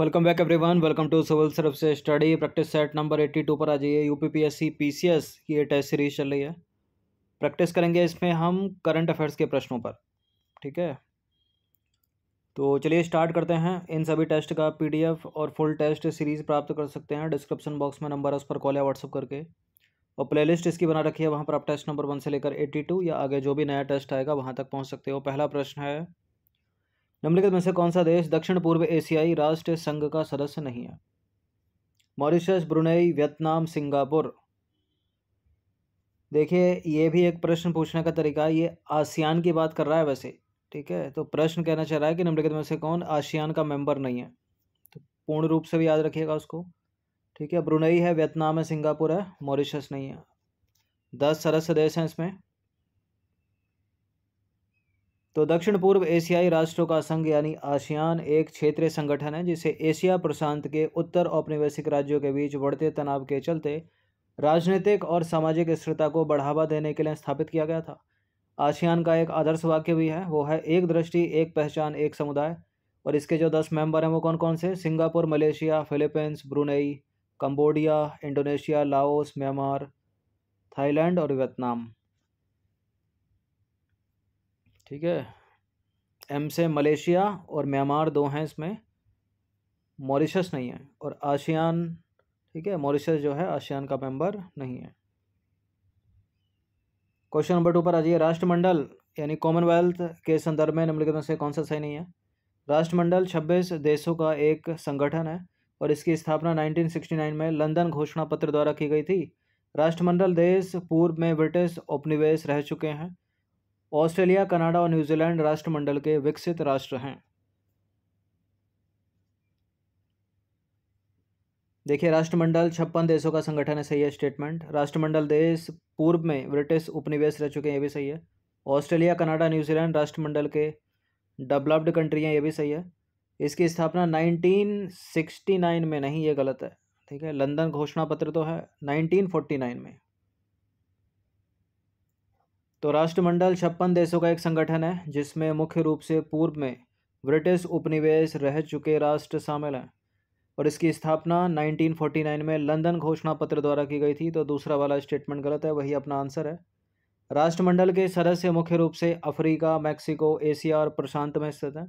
welcome back everyone welcome to civil services study practice set number eighty two पर आ जाइए U P P S C P C S की ये test series चल रही है प्रैक्टिस करेंगे इसमें हम करंट अफेयर्स के प्रश्नों पर ठीक है तो चलिए स्टार्ट करते हैं इन सभी टेस्ट का पी डी एफ और फुल टेस्ट सीरीज़ प्राप्त कर सकते हैं डिस्क्रिप्शन बॉक्स में नंबर है उस पर कॉल या व्हाट्सअप करके और प्ले लिस्ट इसकी बना रखी है वहाँ पर आप टेस्ट नंबर वन से लेकर एट्टी टू या आगे जो भी नया टेस्ट आएगा वहाँ तक पहुँच सकते हो पहला प्रश्न है निम्नलिखित में से कौन सा देश दक्षिण पूर्व एशियाई राष्ट्र संघ का सदस्य नहीं है मॉरिशस ब्रुनेई वियतनाम सिंगापुर देखिए ये भी एक प्रश्न पूछने का तरीका है ये आसियान की बात कर रहा है वैसे ठीक है तो प्रश्न कहना चाह रहा है कि निम्नलिखित में से कौन आसियान का मेंबर नहीं है तो पूर्ण रूप से भी याद रखिएगा उसको ठीक है ब्रुनई है वियतनाम है सिंगापुर है मॉरिशस नहीं है दस सदस्य देश हैं इसमें तो दक्षिण पूर्व एशियाई राष्ट्रों का संघ यानी आसियान एक क्षेत्रीय संगठन है जिसे एशिया प्रशांत के उत्तर औपनिवेशिक राज्यों के बीच बढ़ते तनाव के चलते राजनीतिक और सामाजिक स्थिरता को बढ़ावा देने के लिए स्थापित किया गया था आसियान का एक आदर्श वाक्य भी है वो है एक दृष्टि एक पहचान एक समुदाय और इसके जो दस मेंबर हैं वो कौन कौन से Singapore Malaysia Philippines Brunei Cambodia Indonesia Laos Myanmar Thailand और वियतनाम ठीक है एम से मलेशिया और म्यांमार दो हैं इसमें मॉरिशस नहीं है और आशियान ठीक है मॉरिशस जो है आसियान का मेंबर नहीं है क्वेश्चन नंबर टू पर आ जाइए राष्ट्रमंडल यानी कॉमनवेल्थ के संदर्भ में निम्नलिखित में से कौन सा सही नहीं है राष्ट्रमंडल छब्बीस देशों का एक संगठन है और इसकी स्थापना 1969 में लंदन घोषणा पत्र द्वारा की गई थी राष्ट्रमंडल देश पूर्व में ब्रिटिश उपनिवेश रह चुके हैं ऑस्ट्रेलिया कनाडा और न्यूजीलैंड राष्ट्रमंडल के विकसित राष्ट्र हैं देखिए राष्ट्रमंडल छप्पन देशों का संगठन है सही है स्टेटमेंट राष्ट्रमंडल देश पूर्व में ब्रिटिश उपनिवेश रह चुके हैं ये भी सही है ऑस्ट्रेलिया कनाडा न्यूजीलैंड राष्ट्रमंडल के डेवलप्ड कंट्री हैं ये भी सही है इसकी स्थापना 1969 में नहीं ये गलत है ठीक है लंदन घोषणा पत्र तो है 1949 में तो राष्ट्रमंडल छप्पन देशों का एक संगठन है जिसमें मुख्य रूप से पूर्व में ब्रिटिश उपनिवेश रह चुके राष्ट्र शामिल हैं और इसकी स्थापना 1949 में लंदन घोषणा पत्र द्वारा की गई थी तो दूसरा वाला स्टेटमेंट गलत है वही अपना आंसर है राष्ट्रमंडल के सदस्य मुख्य रूप से अफ्रीका मैक्सिको एशिया और प्रशांत में स्थित हैं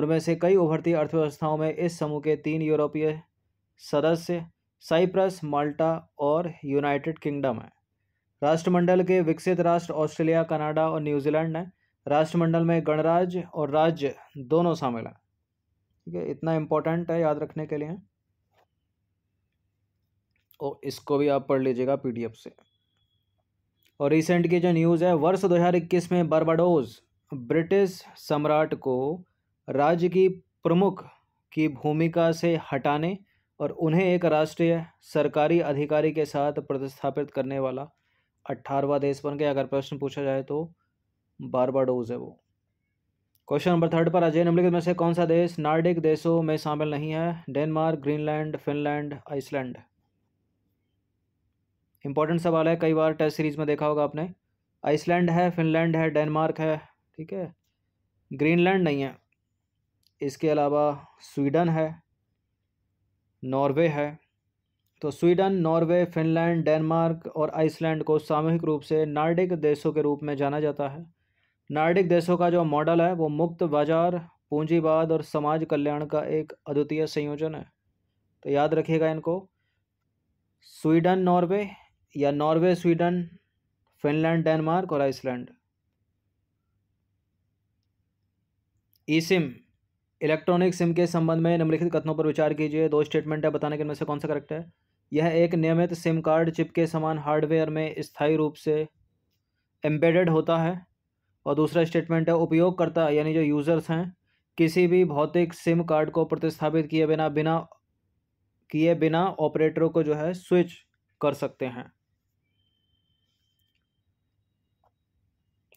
उनमें से कई उभरती अर्थव्यवस्थाओं में इस समूह के तीन यूरोपीय सदस्य साइप्रस माल्टा और यूनाइटेड किंगडम हैं राष्ट्रमंडल के विकसित राष्ट्र ऑस्ट्रेलिया कनाडा और न्यूजीलैंड हैं राष्ट्रमंडल में गणराज्य और राज्य दोनों शामिल हैं ठीक है इतना इम्पोर्टेंट है याद रखने के लिए और इसको भी आप पढ़ लीजिएगा पीडीएफ से और रिसेंट की जो न्यूज़ है वर्ष 2021 में बर्बाडोज ब्रिटिश सम्राट को राज्य की प्रमुख की भूमिका से हटाने और उन्हें एक राष्ट्रीय सरकारी अधिकारी के साथ प्रतिस्थापित करने वाला अट्ठारहवा देश बन गया अगर प्रश्न पूछा जाए तो बारबाडोज है वो क्वेश्चन नंबर थर्ड पर अजय निम्नलिखित में से कौन सा देश नार्डिक देशों में शामिल नहीं है Denmark Greenland Finland Iceland important सवाल है कई बार टेस्ट सीरीज में देखा होगा आपने आइसलैंड है फिनलैंड है डेनमार्क है ठीक है ग्रीनलैंड नहीं है इसके अलावा स्वीडन है नॉर्वे है तो स्वीडन नॉर्वे फिनलैंड डेनमार्क और आइसलैंड को सामूहिक रूप से नार्डिक देशों के रूप में जाना जाता है नार्डिक देशों का जो मॉडल है वो मुक्त बाजार पूंजीवाद और समाज कल्याण का एक अद्वितीय संयोजन है तो याद रखिएगा इनको स्वीडन नॉर्वे या नॉर्वे स्वीडन फिनलैंड डेनमार्क और आइसलैंड ईसिम इलेक्ट्रॉनिक सिम के संबंध में निम्नलिखित कथनों पर विचार कीजिए दो स्टेटमेंट है बताने के इनमें से कौन सा करेक्ट है यह एक नियमित सिम कार्ड चिप के समान हार्डवेयर में स्थायी रूप से एम्बेडेड होता है और दूसरा स्टेटमेंट है उपयोगकर्ता यानी जो यूज़र्स हैं किसी भी भौतिक सिम कार्ड को प्रतिस्थापित किए बिना बिना किए बिना ऑपरेटरों को जो है स्विच कर सकते हैं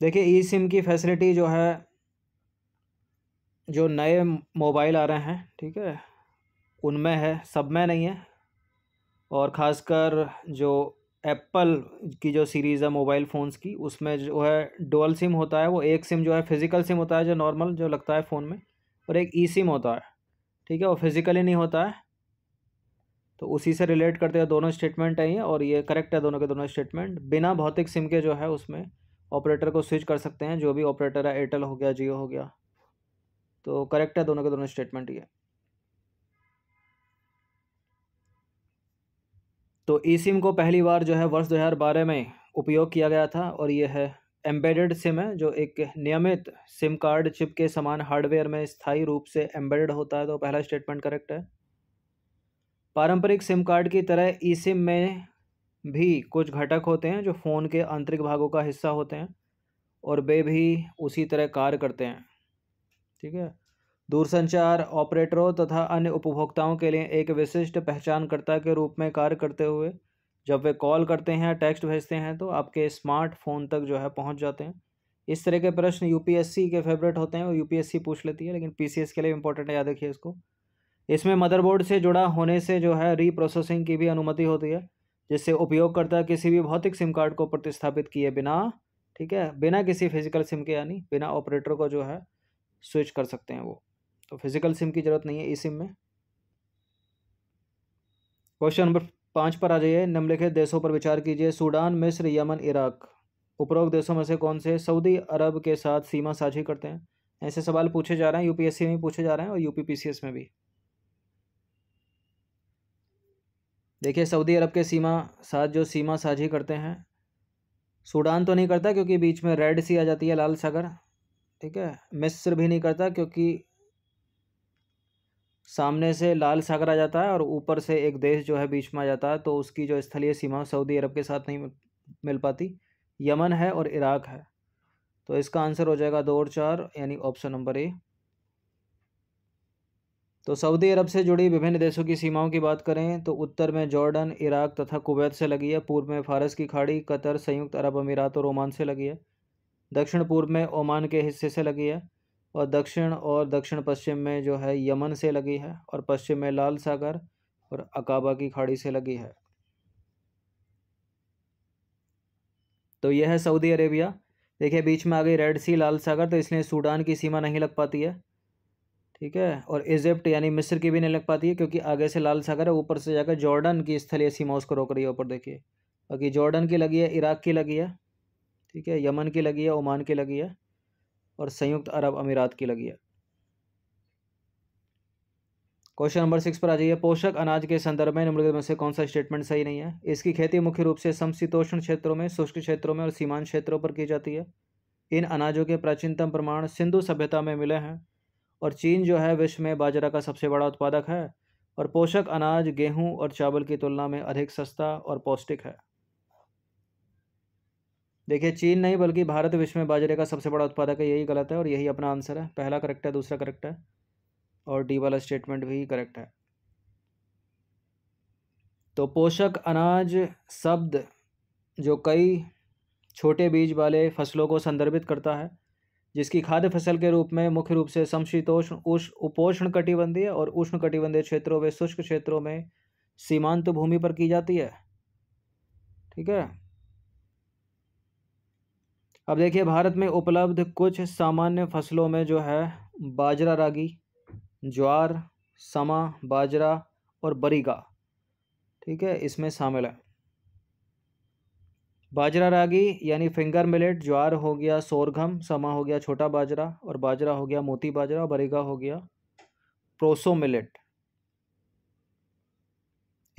देखिए ई सिम की फैसिलिटी जो है जो नए मोबाइल आ रहे हैं ठीक है उनमें है सब में नहीं है और ख़ासकर जो एप्पल की जो सीरीज़ है मोबाइल फ़ोन्स की उसमें जो है डोल सिम होता है वो एक सिम जो है फ़िज़िकल सिम होता है जो नॉर्मल जो लगता है फ़ोन में और एक ई सिम होता है ठीक है वो फिज़िकली नहीं होता है तो उसी से रिलेट करते हैं दोनों स्टेटमेंट है ये और ये करेक्ट है दोनों के दोनों स्टेटमेंट बिना भौतिक सिम के जो है उसमें ऑपरेटर को स्विच कर सकते हैं जो भी ऑपरेटर है एयरटेल हो गया जियो हो गया तो करेक्ट है दोनों के दोनों स्टेटमेंट ये तो ई सिम को पहली बार जो है वर्ष 2012 में उपयोग किया गया था और यह है एम्बेडेड सिम है जो एक नियमित सिम कार्ड चिप के समान हार्डवेयर में स्थायी रूप से एम्बेडेड होता है तो पहला स्टेटमेंट करेक्ट है पारंपरिक सिम कार्ड की तरह ई सिम में भी कुछ घटक होते हैं जो फ़ोन के आंतरिक भागों का हिस्सा होते हैं और वे भी उसी तरह कार्य करते हैं ठीक है दूरसंचार ऑपरेटरों तथा अन्य उपभोक्ताओं के लिए एक विशिष्ट पहचानकर्ता के रूप में कार्य करते हुए जब वे कॉल करते हैं टेक्स्ट भेजते हैं तो आपके स्मार्टफोन तक जो है पहुंच जाते हैं इस तरह के प्रश्न यूपीएससी के फेवरेट होते हैं और यूपीएससी पूछ लेती है लेकिन पीसीएस के लिए इंपॉर्टेंट है याद रखिए इसको इसमें मदरबोर्ड से जुड़ा होने से जो है रीप्रोसेसिंग की भी अनुमति होती है जिससे उपयोगकर्ता किसी भी भौतिक सिम कार्ड को प्रतिस्थापित किए बिना ठीक है बिना किसी फिजिकल सिम के यानी बिना ऑपरेटर को जो है स्विच कर सकते हैं वो तो फिज़िकल सिम की ज़रूरत नहीं है ई सिम में क्वेश्चन नंबर पाँच पर आ जाइए निम्नलिखित देशों पर विचार कीजिए सूडान मिस्र यमन इराक उपरोक्त देशों में से कौन से सऊदी अरब के साथ सीमा साझी करते हैं ऐसे सवाल पूछे जा रहे हैं यूपीएससी में पूछे जा रहे हैं और यूपीपीसीएस में भी देखिए सऊदी अरब के सीमा साथ जो सीमा साझी करते हैं सूडान तो नहीं करता क्योंकि बीच में रेड सी आ जाती है लाल सागर ठीक है मिस्र भी नहीं करता क्योंकि सामने से लाल सागर आ जाता है और ऊपर से एक देश जो है बीच में आ जाता है तो उसकी जो स्थलीय सीमा सऊदी अरब के साथ नहीं मिल पाती यमन है और इराक है तो इसका आंसर हो जाएगा दो और चार यानी ऑप्शन नंबर ए तो सऊदी अरब से जुड़ी विभिन्न देशों की सीमाओं की बात करें तो उत्तर में जॉर्डन इराक तथा कुवैत से लगी है पूर्व में फारस की खाड़ी कतर संयुक्त अरब अमीरात और ओमान से लगी है दक्षिण पूर्व में ओमान के हिस्से से लगी है और दक्षिण और दक्षिण पश्चिम में जो है यमन से लगी है और पश्चिम में लाल सागर और अकाबा की खाड़ी से लगी है तो यह है सऊदी अरेबिया देखिए बीच में आ गई रेड सी लाल सागर तो इसलिए सूडान की सीमा नहीं लग पाती है ठीक है और इजिप्ट यानी मिस्र की भी नहीं लग पाती है क्योंकि आगे से लाल सागर है ऊपर से जाकर जॉर्डन की स्थलीय सीमा उसको रोक रही है ऊपर देखिए बाकी जॉर्डन की लगी है इराक की लगी है ठीक है यमन की लगी है ओमान की लगी है और संयुक्त अरब अमीरात की लगी है क्वेश्चन नंबर सिक्स पर आ जाइए पोषक अनाज के संदर्भ में निम्नलिखित में से कौन सा स्टेटमेंट सही नहीं है इसकी खेती मुख्य रूप से समशीतोष्ण क्षेत्रों में शुष्क क्षेत्रों में और सीमांत क्षेत्रों पर की जाती है इन अनाजों के प्राचीनतम प्रमाण सिंधु सभ्यता में मिले हैं और चीन जो है विश्व में बाजरा का सबसे बड़ा उत्पादक है और पोषक अनाज गेहूं और चावल की तुलना में अधिक सस्ता और पौष्टिक है देखिए चीन नहीं बल्कि भारत विश्व में बाजरे का सबसे बड़ा उत्पादक है यही गलत है और यही अपना आंसर है पहला करेक्ट है दूसरा करेक्ट है और डी वाला स्टेटमेंट भी करेक्ट है तो पोषक अनाज शब्द जो कई छोटे बीज वाले फसलों को संदर्भित करता है जिसकी खाद्य फसल के रूप में मुख्य रूप से समशीतोष्ण उष्ण उपोष्ण कटिबंधीय और उष्ण कटिबंधीय क्षेत्रों में शुष्क क्षेत्रों में सीमांत भूमि पर की जाती है ठीक है अब देखिए भारत में उपलब्ध कुछ सामान्य फसलों में जो है बाजरा रागी ज्वार समा बाजरा और बरीगा ठीक है इसमें शामिल है बाजरा रागी यानी फिंगर मिलेट ज्वार हो गया सोरघम समा हो गया छोटा बाजरा और बाजरा हो गया मोती बाजरा और बरीगा हो गया प्रोसो मिलेट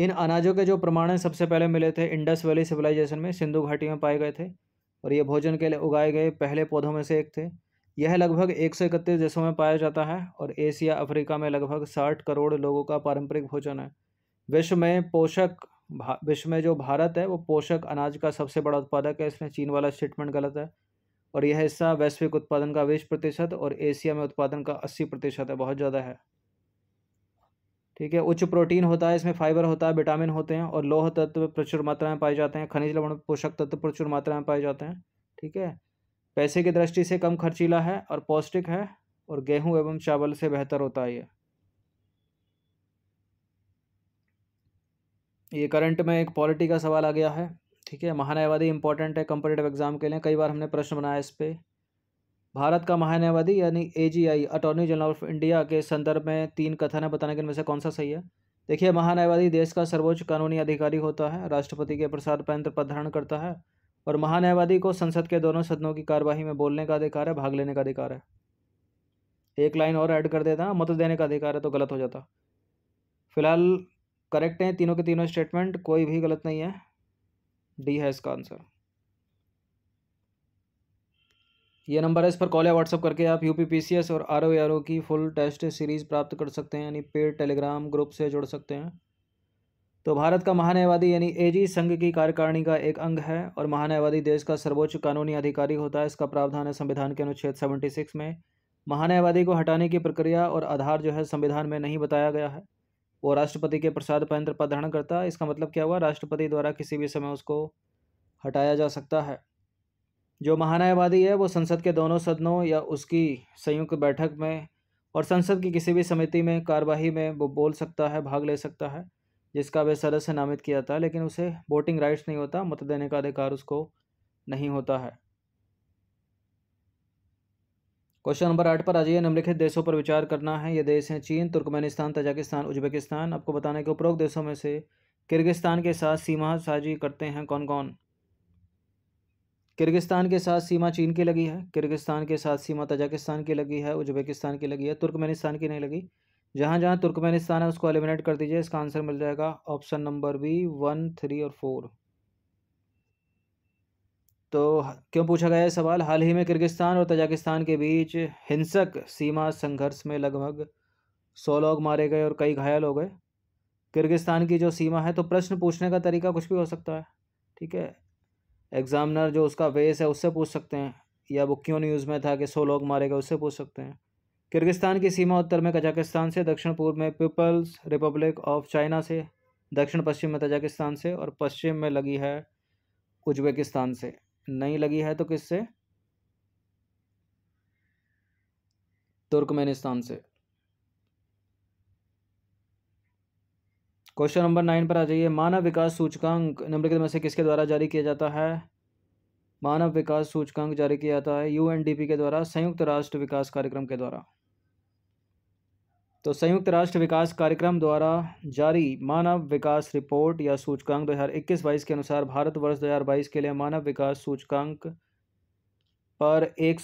इन अनाजों के जो प्रमाण सबसे पहले मिले थे इंडस वैली सिविलाइजेशन में सिंधु घाटी में पाए गए थे और ये भोजन के लिए उगाए गए पहले पौधों में से एक थे यह लगभग एक सौ इकतीस देशों में पाया जाता है और एशिया अफ्रीका में लगभग साठ करोड़ लोगों का पारंपरिक भोजन है विश्व में पोषक विश्व में जो भारत है वो पोषक अनाज का सबसे बड़ा उत्पादक है इसमें चीन वाला स्टेटमेंट गलत है और यह हिस्सा वैश्विक उत्पादन का बीस प्रतिशत और एशिया में उत्पादन का अस्सी प्रतिशत है बहुत ज़्यादा है ठीक है उच्च प्रोटीन होता है इसमें फाइबर होता है विटामिन होते हैं और लोह तत्व प्रचुर मात्रा में पाए जाते हैं खनिज लवण पोषक तत्व प्रचुर मात्रा में पाए जाते हैं ठीक है पैसे की दृष्टि से कम खर्चीला है और पौष्टिक है और गेहूं एवं चावल से बेहतर होता है ये ये करंट में एक पॉलिटी का सवाल आ गया है ठीक है महानयवादी इंपॉर्टेंट है कंपटेटिव एग्जाम के लिए कई बार हमने प्रश्न बनाया इस पर भारत का महान्यायवादी यानी AGI attorney general of India के संदर्भ में तीन कथन है बताने के इनमें से कौन सा सही है देखिए महान्यायवादी देश का सर्वोच्च कानूनी अधिकारी होता है राष्ट्रपति के प्रसाद पंत्र पर धारण करता है और महान्यायवादी को संसद के दोनों सदनों की कार्यवाही में बोलने का अधिकार है भाग लेने का अधिकार है एक लाइन और ऐड कर देता मत देने का अधिकार है तो गलत हो जाता फिलहाल करेक्ट हैं तीनों के तीनों स्टेटमेंट कोई भी गलत नहीं है डी है इसका आंसर ये नंबर है इस पर कॉल या व्हाट्सअप करके आप यू पी और आर ओ आर ओ की फुल टेस्ट सीरीज़ प्राप्त कर सकते हैं यानी पेड टेलीग्राम ग्रुप से जुड़ सकते हैं तो भारत का महान्यायवादी यानी एजी संघ की कार्यकारिणी का एक अंग है और महान्यायवादी देश का सर्वोच्च कानूनी अधिकारी होता है इसका प्रावधान है संविधान के अनुच्छेद सेवेंटी सिक्स में महान्यायवादी को हटाने की प्रक्रिया और आधार जो है संविधान में नहीं बताया गया है वो राष्ट्रपति के प्रसाद पंत्र पर धारण करता इसका मतलब क्या हुआ राष्ट्रपति द्वारा किसी भी समय उसको हटाया जा सकता है जो महानायवादी है वो संसद के दोनों सदनों या उसकी संयुक्त बैठक में और संसद की किसी भी समिति में कार्यवाही में वो बोल सकता है भाग ले सकता है जिसका वह सदस्य नामित किया जाता है लेकिन उसे वोटिंग राइट्स नहीं होता मत देने का अधिकार उसको नहीं होता है क्वेश्चन नंबर आठ पर आ जाइए निम्नलिखित देशों पर विचार करना है ये देश हैं चीन तुर्कमेनिस्तान तजाकिस्तान उज्बेकिस्तान आपको बताने के उपरोक्त देशों में से किर्गिस्तान के साथ सीमा साझी करते हैं कौन कौन किर्गिस्तान के साथ सीमा चीन की लगी है किर्गिस्तान के साथ सीमा तजाकिस्तान की लगी है उज्बेकिस्तान की लगी है तुर्कमेनिस्तान की नहीं लगी जहाँ जहाँ तुर्कमेनिस्तान है उसको एलिमिनेट कर दीजिए इसका आंसर मिल जाएगा option number B one three और फोर तो क्यों पूछा गया है सवाल हाल ही में किर्गिस्तान और तजाकिस्तान के बीच हिंसक सीमा संघर्ष में लगभग सौ लोग मारे गए और कई घायल हो गए किर्गिस्तान की जो सीमा है तो प्रश्न पूछने का तरीका कुछ भी हो सकता है ठीक है एग्ज़ामिनर जो उसका वेस है उससे पूछ सकते हैं या वो क्यों न्यूज़ में था कि सौ लोग मारे गए उससे पूछ सकते हैं किर्गिस्तान की सीमा उत्तर में कजाकिस्तान से दक्षिण पूर्व में पीपल्स रिपब्लिक ऑफ चाइना से दक्षिण पश्चिम में तजाकिस्तान से और पश्चिम में लगी है उज्बेकिस्तान से नहीं लगी है तो किससे तुर्कमेनिस्तान से क्वेश्चन नंबर नाइन पर आ जाइए मानव विकास सूचकांक निम्नलिखित में से किसके द्वारा जारी किया जाता है मानव विकास सूचकांक जारी किया जाता है यूएनडीपी के द्वारा संयुक्त राष्ट्र विकास कार्यक्रम के द्वारा तो संयुक्त राष्ट्र विकास कार्यक्रम द्वारा जारी मानव विकास रिपोर्ट या सूचकांक दो हजार इक्कीस के अनुसार भारत वर्ष दो के लिए मानव विकास सूचकांक पर एक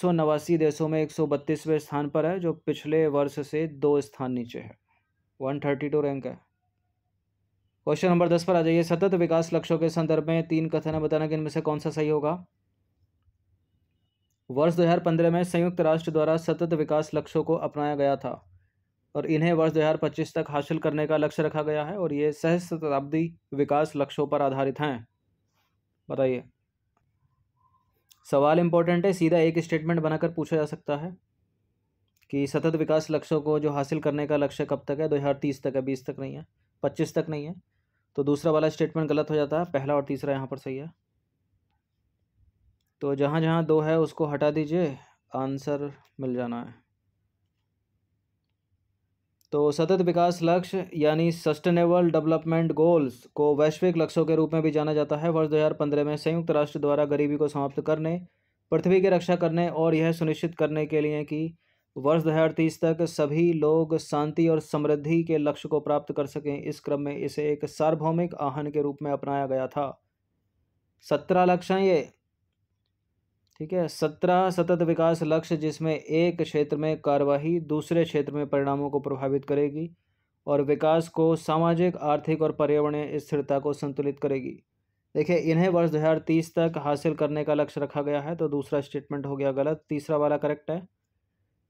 देशों में एक स्थान पर है जो पिछले वर्ष से दो स्थान नीचे है टू रैंक है क्वेश्चन नंबर दस पर आ जाइए सतत विकास लक्ष्यों के संदर्भ में तीन कथन है बताना कि इनमें से कौन सा सही होगा वर्ष 2015 में संयुक्त राष्ट्र द्वारा सतत विकास लक्ष्यों को अपनाया गया था और इन्हें वर्ष 2025 तक हासिल करने का लक्ष्य रखा गया है और ये सह शताब्दी विकास लक्ष्यों पर आधारित हैं बताइए सवाल इम्पोर्टेंट है सीधा एक स्टेटमेंट बनाकर पूछा जा सकता है कि सतत विकास लक्ष्यों को जो हासिल करने का लक्ष्य कब तक है दो हज़ार तीस तक है बीस तक नहीं है पच्चीस तक नहीं है तो दूसरा वाला स्टेटमेंट गलत हो जाता है पहला और तीसरा यहाँ पर सही है तो जहाँ जहाँ दो है उसको हटा दीजिए आंसर मिल जाना है तो सतत विकास लक्ष्य यानी सस्टेनेबल डेवलपमेंट गोल्स को वैश्विक लक्ष्यों के रूप में भी जाना जाता है वर्ष 2015 में संयुक्त राष्ट्र द्वारा गरीबी को समाप्त करने पृथ्वी की रक्षा करने और यह सुनिश्चित करने के लिए कि वर्ष दो तक सभी लोग शांति और समृद्धि के लक्ष्य को प्राप्त कर सकें इस क्रम में इसे एक सार्वभौमिक आहन के रूप में अपनाया गया था सत्रह लक्ष्य हैं ये ठीक है सत्रह सतत विकास लक्ष्य जिसमें एक क्षेत्र में कार्यवाही दूसरे क्षेत्र में परिणामों को प्रभावित करेगी और विकास को सामाजिक आर्थिक और पर्यावरणीय स्थिरता को संतुलित करेगी देखिए इन्हें वर्ष 2030 तक हासिल करने का लक्ष्य रखा गया है तो दूसरा स्टेटमेंट हो गया गलत तीसरा वाला करेक्ट है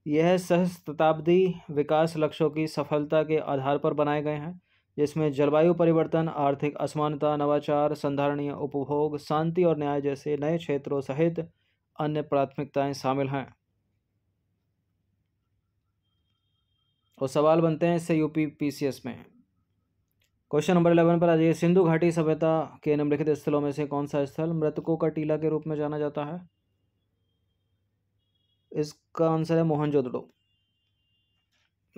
यह सहस्ताब्दी विकास लक्ष्यों की सफलता के आधार पर बनाए गए हैं जिसमें जलवायु परिवर्तन आर्थिक असमानता नवाचार संधारणीय उपभोग शांति और न्याय जैसे नए क्षेत्रों सहित अन्य प्राथमिकताएं शामिल हैं और सवाल बनते हैं इससे यूपी पीसीएस में क्वेश्चन नंबर इलेवन पर आ जाइए सिंधु घाटी सभ्यता के निम्नलिखित स्थलों में से कौन सा स्थल मृतकों का टीला के रूप में जाना जाता है इसका आंसर है मोहनजोदड़ो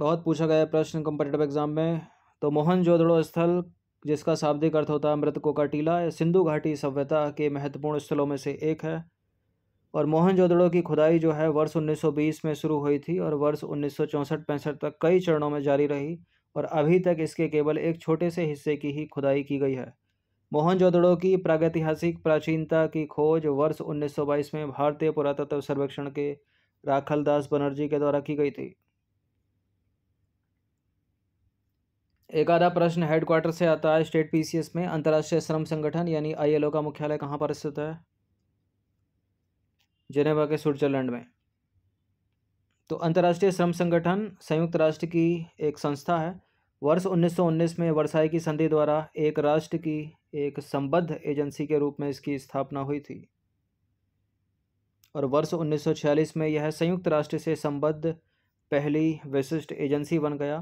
बहुत पूछा गया प्रश्न कंपटेटिव एग्जाम में तो मोहन जोदड़ो स्थल जिसका शाब्दिक अर्थ होता है मृत को का टीला सिंधु घाटी सभ्यता के महत्वपूर्ण स्थलों में से एक है और मोहन जोदड़ो की खुदाई जो है वर्ष 1920 में शुरू हुई थी और वर्ष उन्नीस सौ तक कई चरणों में जारी रही और अभी तक इसके केवल एक छोटे से हिस्से की ही खुदाई की गई है मोहनजोदड़ो की प्रागैतिहासिक प्राचीनता की खोज वर्ष 1922 में भारतीय पुरातत्व सर्वेक्षण के राखल दास बनर्जी के द्वारा की गई थी एक आधा प्रश्न हेडक्वार्टर से आता है स्टेट पीसीएस में अंतर्राष्ट्रीय श्रम संगठन यानी आईएलओ का मुख्यालय कहाँ पर स्थित है जेनेवा के स्विट्जरलैंड में तो अंतर्राष्ट्रीय श्रम संगठन संयुक्त राष्ट्र की एक संस्था है वर्ष 1919 में वर्षाई की संधि द्वारा एक राष्ट्र की एक संबद्ध एजेंसी के रूप में इसकी स्थापना हुई थी और वर्ष 1946 में यह संयुक्त राष्ट्र से संबद्ध पहली विशिष्ट एजेंसी बन गया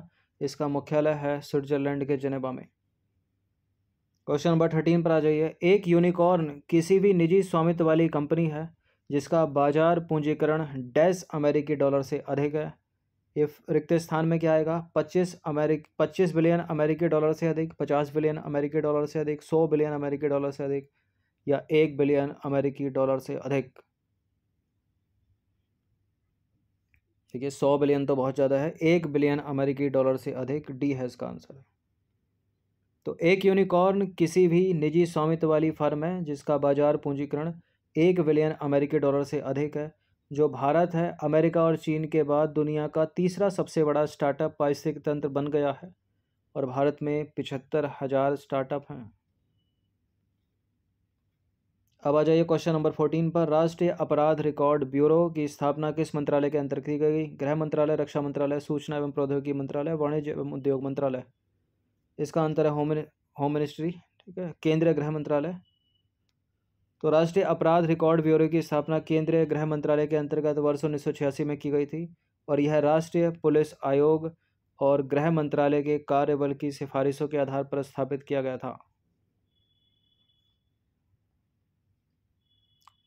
इसका मुख्यालय है स्विट्जरलैंड के जनेवा में क्वेश्चन नंबर थर्टीन पर आ जाइए एक यूनिकॉर्न किसी भी निजी स्वामित्व वाली कंपनी है जिसका बाजार पूंजीकरण डेस अमेरिकी डॉलर से अधिक है ये रिक्त स्थान में क्या आएगा पच्चीस अमेरिक पच्चीस बिलियन अमेरिकी डॉलर से अधिक पचास बिलियन अमेरिकी डॉलर से अधिक सौ बिलियन अमेरिकी डॉलर से अधिक या एक बिलियन अमेरिकी डॉलर से अधिक ठीक है सौ बिलियन तो बहुत ज़्यादा है एक बिलियन अमेरिकी डॉलर से अधिक डी है इसका आंसर है तो एक यूनिकॉर्न किसी भी निजी स्वामित्व वाली फर्म है जिसका बाजार पूंजीकरण एक बिलियन अमेरिकी डॉलर से अधिक है जो भारत है अमेरिका और चीन के बाद दुनिया का तीसरा सबसे बड़ा स्टार्टअप पारिस्थितिक तंत्र बन गया है और भारत में पिछहत्तर हज़ार स्टार्टअप हैं अब आ जाइए क्वेश्चन नंबर फोर्टीन पर राष्ट्रीय अपराध रिकॉर्ड ब्यूरो की स्थापना किस मंत्रालय के अंतर्गत की गई गृह मंत्रालय रक्षा मंत्रालय सूचना एवं प्रौद्योगिकी मंत्रालय वाणिज्य एवं उद्योग मंत्रालय इसका अंतर है होम होम मिनिस्ट्री ठीक है केंद्रीय गृह मंत्रालय तो राष्ट्रीय अपराध रिकॉर्ड ब्यूरो की स्थापना केंद्रीय गृह मंत्रालय के अंतर्गत वर्ष उन्नीस में की गई थी और यह राष्ट्रीय पुलिस आयोग और गृह मंत्रालय के कार्यबल की सिफारिशों के आधार पर स्थापित किया गया था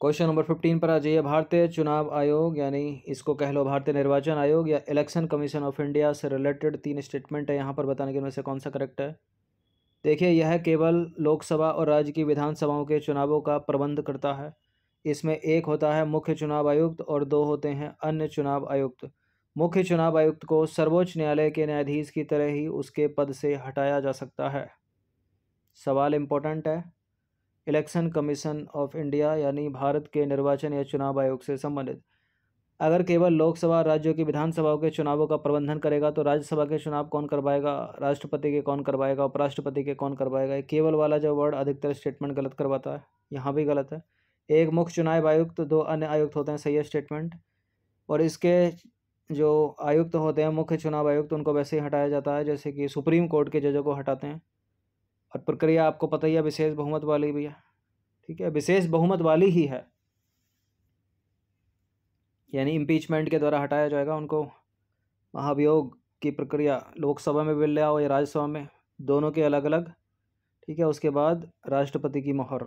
क्वेश्चन नंबर फिफ्टीन पर आ जाइए भारतीय चुनाव आयोग यानी इसको कह लो भारतीय निर्वाचन आयोग या इलेक्शन कमीशन ऑफ इंडिया से रिलेटेड तीन स्टेटमेंट है यहाँ पर बताने के उनमें से कौन सा करेक्ट है देखिए यह केवल लोकसभा और राज्य की विधानसभाओं के चुनावों का प्रबंध करता है इसमें एक होता है मुख्य चुनाव आयुक्त और दो होते हैं अन्य चुनाव आयुक्त मुख्य चुनाव आयुक्त को सर्वोच्च न्यायालय के न्यायाधीश की तरह ही उसके पद से हटाया जा सकता है सवाल इम्पोर्टेंट है इलेक्शन कमीशन ऑफ इंडिया यानी भारत के निर्वाचन या चुनाव आयोग से संबंधित अगर केवल लोकसभा राज्यों की विधानसभाओं के चुनावों का प्रबंधन करेगा तो राज्यसभा के चुनाव कौन करवाएगा राष्ट्रपति के कौन करवाएगा उपराष्ट्रपति के कौन करवाएगा केवल वाला जो वर्ड अधिकतर स्टेटमेंट गलत करवाता है यहाँ भी गलत है एक मुख्य चुनाव आयुक्त तो दो अन्य आयुक्त होते हैं सही है स्टेटमेंट और इसके जो आयुक्त तो होते हैं मुख्य चुनाव आयुक्त तो उनको वैसे ही हटाया जाता है जैसे कि सुप्रीम कोर्ट के जजों को हटाते हैं और प्रक्रिया आपको पता ही है विशेष बहुमत वाली भी है ठीक है विशेष बहुमत वाली ही है यानी इम्पीचमेंट के द्वारा हटाया जाएगा उनको महाभियोग की प्रक्रिया लोकसभा में भी ले आओ या राज्यसभा में दोनों के अलग अलग ठीक है उसके बाद राष्ट्रपति की मोहर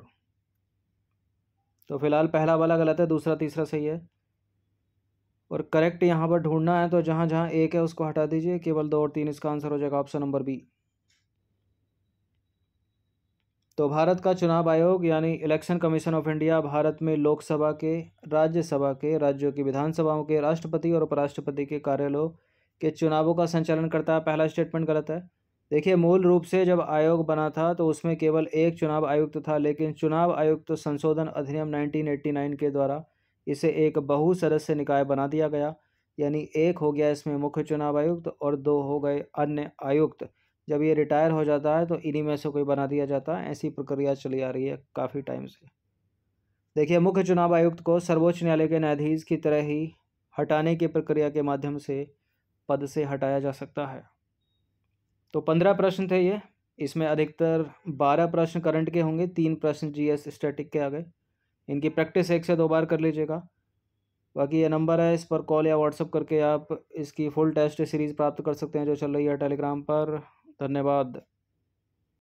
तो फिलहाल पहला वाला गलत है दूसरा तीसरा सही है और करेक्ट यहाँ पर ढूंढना है तो जहाँ जहाँ एक है उसको हटा दीजिए केवल दो और तीन इसका आंसर हो जाएगा ऑप्शन नंबर बी तो भारत का चुनाव आयोग यानी election commission of India Bharat में लोकसभा के राज्यसभा के राज्यों की विधानसभाओं के राष्ट्रपति और उपराष्ट्रपति के कार्यालयों के चुनावों का संचालन करता है पहला स्टेटमेंट गलत है देखिए मूल रूप से जब आयोग बना था तो उसमें केवल एक चुनाव आयुक्त तो था लेकिन चुनाव आयुक्त तो संशोधन अधिनियम 1989 के द्वारा इसे एक बहु सदस्य निकाय बना दिया गया यानी एक हो गया इसमें मुख्य चुनाव आयुक्त और दो हो गए अन्य आयुक्त जब ये रिटायर हो जाता है तो इन्हीं में से कोई बना दिया जाता है ऐसी प्रक्रिया चली आ रही है काफ़ी टाइम से देखिए मुख्य चुनाव आयुक्त को सर्वोच्च न्यायालय के न्यायाधीश की तरह ही हटाने की प्रक्रिया के माध्यम से पद से हटाया जा सकता है तो पंद्रह प्रश्न थे ये इसमें अधिकतर बारह प्रश्न करंट के होंगे तीन प्रश्न जी स्टैटिक के आ गए इनकी प्रैक्टिस एक से दो बार कर लीजिएगा बाकी ये नंबर है इस पर कॉल या व्हाट्सअप करके आप इसकी फुल टेस्ट सीरीज़ प्राप्त कर सकते हैं जो चल रही है टेलीग्राम पर धन्यवाद